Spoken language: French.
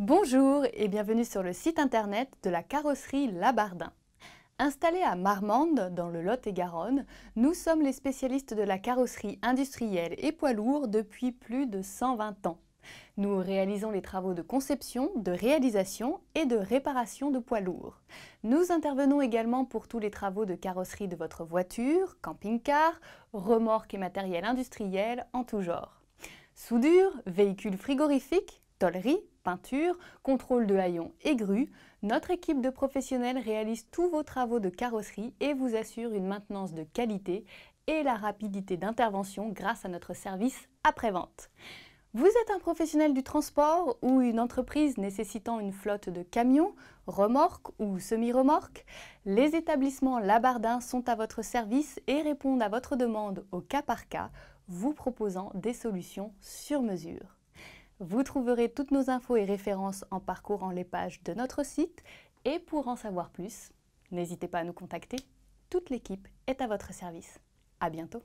Bonjour et bienvenue sur le site internet de la carrosserie Labardin. Installés à Marmande, dans le Lot-et-Garonne, nous sommes les spécialistes de la carrosserie industrielle et poids lourd depuis plus de 120 ans. Nous réalisons les travaux de conception, de réalisation et de réparation de poids lourds. Nous intervenons également pour tous les travaux de carrosserie de votre voiture, camping-car, remorque et matériel industriel en tout genre. Soudure, véhicules frigorifiques, tolleries, peinture, contrôle de haillons et grues, notre équipe de professionnels réalise tous vos travaux de carrosserie et vous assure une maintenance de qualité et la rapidité d'intervention grâce à notre service après-vente. Vous êtes un professionnel du transport ou une entreprise nécessitant une flotte de camions, remorques ou semi-remorques Les établissements Labardin sont à votre service et répondent à votre demande au cas par cas, vous proposant des solutions sur mesure. Vous trouverez toutes nos infos et références en parcourant les pages de notre site. Et pour en savoir plus, n'hésitez pas à nous contacter. Toute l'équipe est à votre service. À bientôt.